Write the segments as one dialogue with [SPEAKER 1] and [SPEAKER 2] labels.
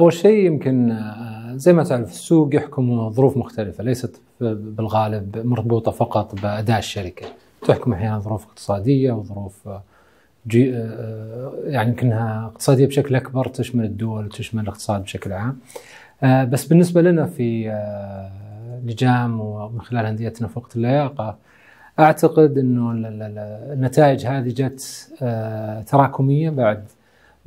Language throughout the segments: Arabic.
[SPEAKER 1] اول شيء يمكن آه، زي ما تعرف السوق يحكم ظروف مختلفه ليست بالغالب مربوطه فقط باداء الشركه تحكم احيانا ظروف اقتصاديه وظروف آه، جي آه، يعني يمكنها اقتصاديه بشكل اكبر تشمل الدول وتشمل الاقتصاد بشكل عام بس بالنسبه لنا في لجام ومن خلال انديتنا في وقت اللياقه اعتقد انه النتائج هذه جت تراكميه بعد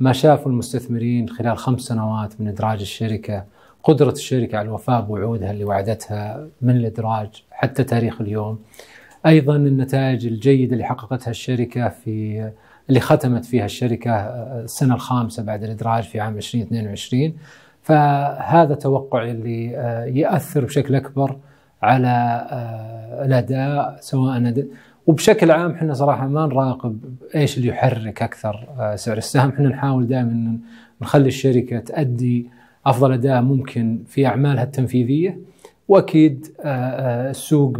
[SPEAKER 1] ما شافوا المستثمرين خلال خمس سنوات من إدراج الشركة قدرة الشركة على الوفاء بوعودها اللي وعدتها من الإدراج حتى تاريخ اليوم أيضا النتائج الجيدة اللي حققتها الشركة في اللي ختمت فيها الشركة آه، السنة الخامسة بعد الإدراج في عام 2022 فهذا توقعي اللي آه، يأثر بشكل أكبر على آه، الأداء سواء وبشكل عام احنا صراحه ما نراقب ايش اللي يحرك اكثر آه، سعر السهم، احنا نحاول دائما نخلي الشركه تؤدي افضل اداء ممكن في اعمالها التنفيذيه واكيد آه، آه، السوق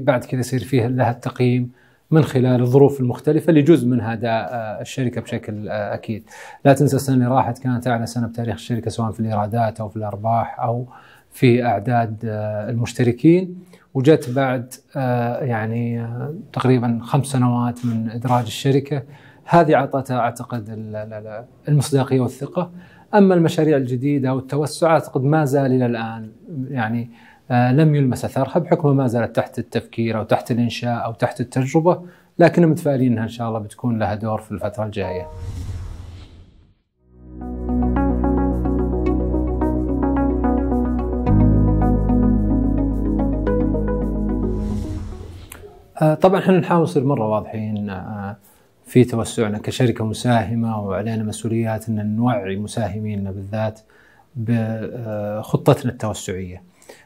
[SPEAKER 1] بعد كذا يصير فيه لها التقييم من خلال الظروف المختلفه اللي جزء منها اداء الشركه بشكل اكيد. لا تنسى السنه اللي راحت كانت اعلى سنه بتاريخ الشركه سواء في الايرادات او في الارباح او في اعداد المشتركين. وجت بعد آه، يعني آه، تقريبا خمس سنوات من ادراج الشركه هذه اعطتها اعتقد المصداقيه والثقه اما المشاريع الجديده والتوسع اعتقد ما زال الى الان يعني آه، لم يلمس اثرها بحكم ما زالت تحت التفكير او تحت الانشاء او تحت التجربه لكن متفائلين انها ان شاء الله بتكون لها دور في الفتره الجايه. آه، طبعا احنا نحاول نصير مره واضحين آه، في توسعنا كشركه مساهمه وعلينا مسؤوليات ان نوعي مساهمينا بالذات بخطتنا التوسعيه.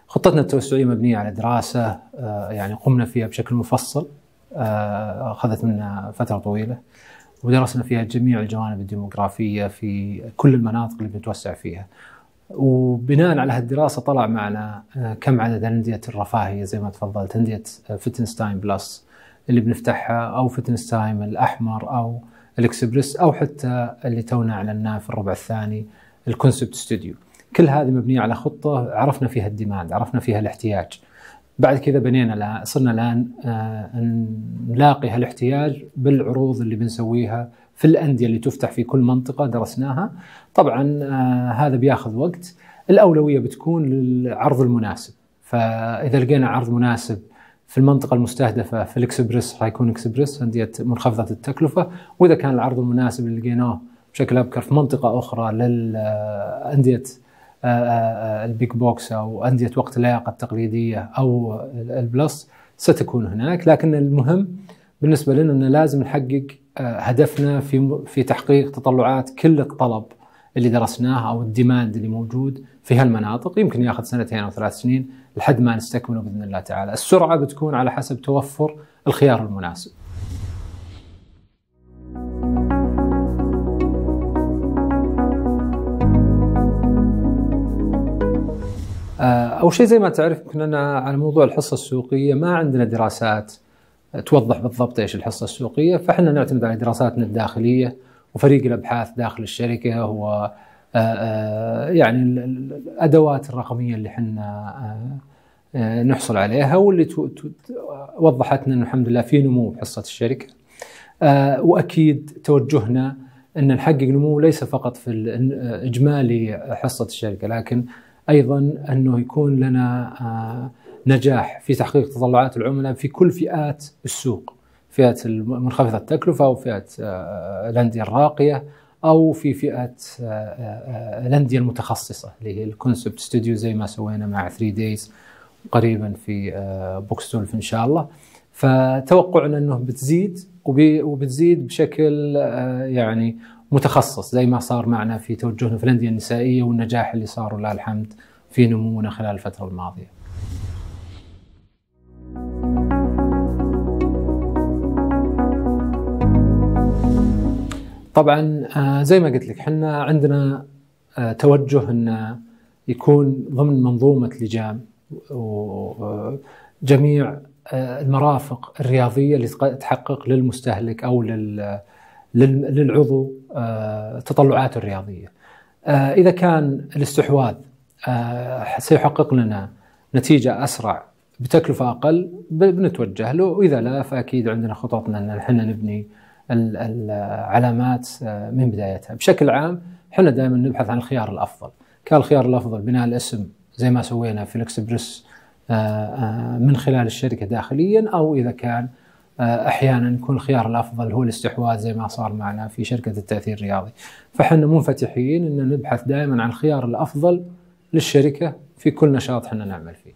[SPEAKER 1] خطتنا التوسعيه مبنيه على دراسه آه، يعني قمنا فيها بشكل مفصل اخذت منا فتره طويله ودرسنا فيها جميع الجوانب الديموغرافيه في كل المناطق اللي بنتوسع فيها. وبناء على هالدراسه طلع معنا آه، كم عدد انديه الرفاهيه زي ما تفضلت انديه فتنس تايم بلس اللي بنفتحها آه، او فتنس تايم الاحمر او الاكسبرس او حتى اللي تونا اعلناه في الربع الثاني الكونسبت ستوديو كل هذه مبنيه على خطه عرفنا فيها الديماند عرفنا فيها الاحتياج بعد كذا بنينا صرنا الان آه، نلاقي هالاحتياج بالعروض اللي بنسويها في الانديه اللي تفتح في كل منطقه درسناها طبعا آه، هذا بياخذ وقت الاولويه بتكون للعرض المناسب فاذا لقينا عرض مناسب في المنطقة المستهدفة في الاكسبرس حيكون اكسبرس أندية منخفضة التكلفة وإذا كان العرض المناسب اللي لقيناه بشكل أبكر في منطقة أخرى للأندية آه، البيك آه، بوكس أو أندية وقت اللياقة التقليدية أو البلس ستكون هناك لكن المهم بالنسبة لنا أنه لازم نحقق هدفنا في في تحقيق تطلعات كل الطلب اللي درسناه او الديماند اللي موجود في هالمناطق يمكن ياخذ سنتين او ثلاث سنين لحد ما نستكمله باذن الله تعالى، السرعه بتكون على حسب توفر الخيار المناسب. آه، اول شيء زي ما تعرف يمكن انا على موضوع الحصه السوقيه ما عندنا دراسات توضح بالضبط ايش الحصه السوقيه فاحنا نعتمد على دراساتنا الداخليه وفريق الابحاث داخل الشركه و آه، آه، يعني الادوات الرقميه اللي احنا آه، نحصل عليها واللي وضحت لنا الحمد لله في نمو بحصه الشركه واكيد توجهنا ان نحقق نمو ليس فقط في اجمالي حصه الشركه لكن ايضا انه يكون لنا نجاح في تحقيق تطلعات العملاء في كل فئات السوق فئه منخفضه التكلفه او فئه آه، آه، الانديه الراقيه او في فئه آه، الانديه المتخصصه اللي هي الكونسبت ستوديو زي ما سوينا مع 3 دايز قريبا في بوكستولف ان شاء الله فتوقعنا انه بتزيد وبتزيد بشكل يعني متخصص زي ما صار معنا في توجهنا في الانديه النسائيه والنجاح اللي صار ولله الحمد في نمونا خلال الفتره الماضيه. طبعا آه، زي ما قلت لك احنا عندنا آه، توجه ان يكون ضمن منظومه لجام وجميع آه، المرافق الرياضيه اللي تحقق للمستهلك او للعضو تطلعاته الرياضيه. اذا كان الاستحواذ سيحقق لنا نتيجه اسرع بتكلفه اقل بنتوجه له واذا لا فاكيد عندنا خططنا ان احنا نبني العلامات آه، من بدايتها بشكل عام احنا دائما نبحث عن الخيار الافضل كان الخيار الافضل بناء الاسم زي ما سوينا في الاكسبرس آه، آه، من خلال الشركه داخليا او اذا كان احيانا يكون الخيار الافضل هو الاستحواذ زي ما صار معنا في شركه التاثير الرياضي فاحنا منفتحين ان نبحث دائما عن الخيار الافضل للشركه في كل نشاط احنا نعمل فيه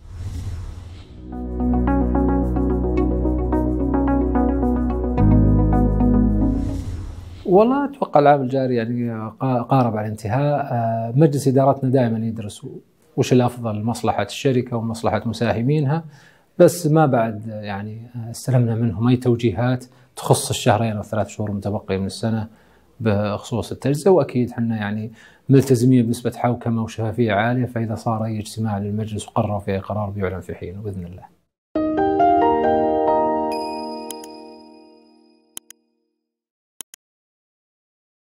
[SPEAKER 1] والله اتوقع العام الجاري يعني قارب على الانتهاء آه، مجلس ادارتنا دائما يدرس وش الافضل لمصلحه الشركه ومصلحه مساهمينها بس ما بعد يعني آه، استلمنا منهم اي توجيهات تخص الشهرين او الثلاث شهور المتبقيه من السنه بخصوص التجزئه واكيد احنا يعني ملتزمين بنسبه حوكمه وشفافيه عاليه فاذا صار اي اجتماع للمجلس وقرروا فيه قرار بيعلن في حينه باذن الله.